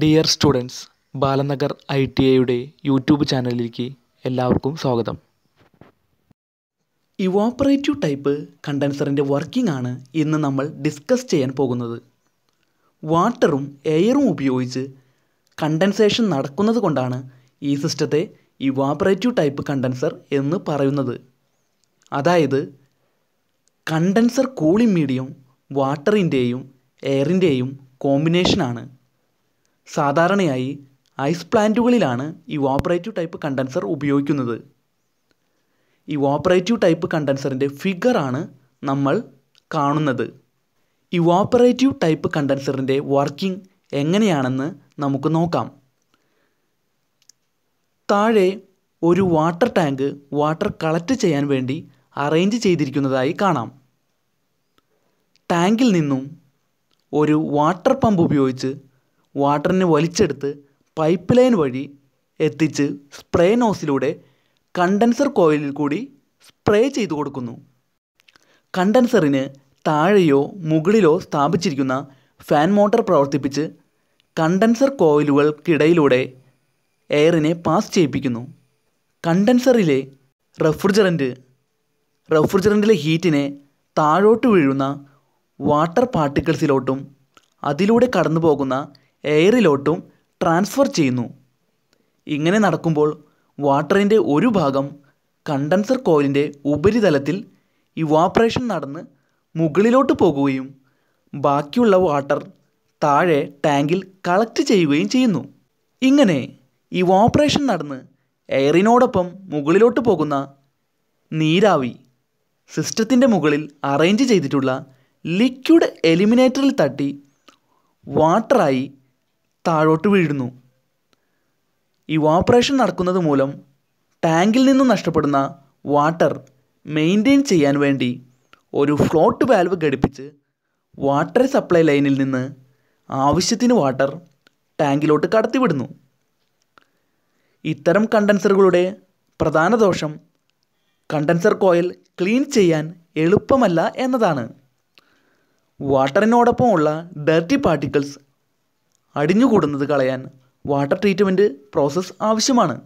dear students Balanagar I T ഐയുടെ YouTube ചാനലിലേക്ക് എല്ലാവർക്കും സ്വാഗതം ഇവോപ്പറേറ്റീവ് ടൈപ്പ് കണ്ടൻസറിൻ്റെ വർക്കിംഗ് ആണ് ഇന്ന് നമ്മൾ ഡിസ്കസ് ചെയ്യാൻ പോകുന്നത് വാട്ടറും എയറും ഉപയോഗിച്ച് കണ്ടൻസേഷൻ നടക്കുന്നത് കൊണ്ടാണ് ഈ സിസ്റ്റത്തെ ഇവാപ്പറേറ്റീവ് ടൈപ്പ് കണ്ടൻസർ എന്ന് പറയുന്നത് അതായത് കണ്ടൻസർ കൂളിംഗ് മീഡിയം വാട്ടറിൻ്റെയും എയറിൻ്റെയും കോമ്പിനേഷനാണ് സാധാരണയായി ഐസ് പ്ലാന്റുകളിലാണ് ഓപ്പറേറ്റീവ് ടൈപ്പ് കണ്ടൻസർ ഉപയോഗിക്കുന്നത് ഈ ഓപ്പറേറ്റീവ് ടൈപ്പ് കണ്ടൻസറിൻ്റെ ഫിഗറാണ് നമ്മൾ കാണുന്നത് ഈ ഓപ്പറേറ്റീവ് ടൈപ്പ് കണ്ടൻസറിൻ്റെ വർക്കിംഗ് എങ്ങനെയാണെന്ന് നമുക്ക് നോക്കാം താഴെ ഒരു വാട്ടർ ടാങ്ക് വാട്ടർ കളക്ട് ചെയ്യാൻ വേണ്ടി അറേഞ്ച് ചെയ്തിരിക്കുന്നതായി കാണാം ടാങ്കിൽ നിന്നും ഒരു വാട്ടർ പമ്പ് ഉപയോഗിച്ച് വാട്ടറിനെ വലിച്ചെടുത്ത് പൈപ്പ് ലൈൻ വഴി എത്തിച്ച് സ്പ്രേ നോസിലൂടെ കണ്ടൻസർ കോയിലിൽ കൂടി സ്പ്രേ ചെയ്തു കൊടുക്കുന്നു കണ്ടൻസറിന് താഴെയോ മുകളിലോ സ്ഥാപിച്ചിരിക്കുന്ന ഫാൻ മോട്ടോർ പ്രവർത്തിപ്പിച്ച് കണ്ടൻസർ കോയിലുകൾക്കിടയിലൂടെ എയറിനെ പാസ് ചെയ്യിപ്പിക്കുന്നു കണ്ടൻസറിലെ റെഫ്രിജറൻറ്റ് റെഫ്രിജറൻറ്റിലെ ഹീറ്റിനെ താഴോട്ട് വീഴുന്ന വാട്ടർ പാർട്ടിക്കിൾസിലോട്ടും അതിലൂടെ കടന്നു പോകുന്ന എയറിലോട്ടും ട്രാൻസ്ഫർ ചെയ്യുന്നു ഇങ്ങനെ നടക്കുമ്പോൾ വാട്ടറിൻ്റെ ഒരു ഭാഗം കണ്ടൻസർ കോയിലിൻ്റെ ഉപരിതലത്തിൽ ഇവാപ്രേഷൻ നടന്ന് മുകളിലോട്ട് പോകുകയും ബാക്കിയുള്ള വാട്ടർ താഴെ ടാങ്കിൽ കളക്ട് ചെയ്യുകയും ചെയ്യുന്നു ഇങ്ങനെ ഇവാപ്രേഷൻ നടന്ന് എയറിനോടൊപ്പം മുകളിലോട്ട് പോകുന്ന നീരാവി സിസ്റ്റത്തിൻ്റെ മുകളിൽ അറേഞ്ച് ചെയ്തിട്ടുള്ള ലിക്വിഡ് എലിമിനേറ്ററിൽ തട്ടി വാട്ടറായി താഴോട്ട് വീഴുന്നു ഇവാപ്രേഷൻ നടക്കുന്നത് മൂലം ടാങ്കിൽ നിന്നും നഷ്ടപ്പെടുന്ന വാട്ടർ മെയിൻറ്റെയിൻ ചെയ്യാൻ വേണ്ടി ഒരു ഫ്ലോട്ട് വാൽവ് ഘടിപ്പിച്ച് വാട്ടർ സപ്ലൈ ലൈനിൽ നിന്ന് ആവശ്യത്തിന് വാട്ടർ ടാങ്കിലോട്ട് കടത്തിവിടുന്നു ഇത്തരം കണ്ടൻസറുകളുടെ പ്രധാന ദോഷം കണ്ടൻസർ കോയിൽ ക്ലീൻ ചെയ്യാൻ എളുപ്പമല്ല എന്നതാണ് വാട്ടറിനോടൊപ്പമുള്ള ഡർട്ടി പാർട്ടിക്കിൾസ് അടിഞ്ഞുകൂടുന്നത് കളയാൻ വാട്ടർ ട്രീറ്റ്മെൻറ്റ് പ്രോസസ്സ് ആവശ്യമാണ്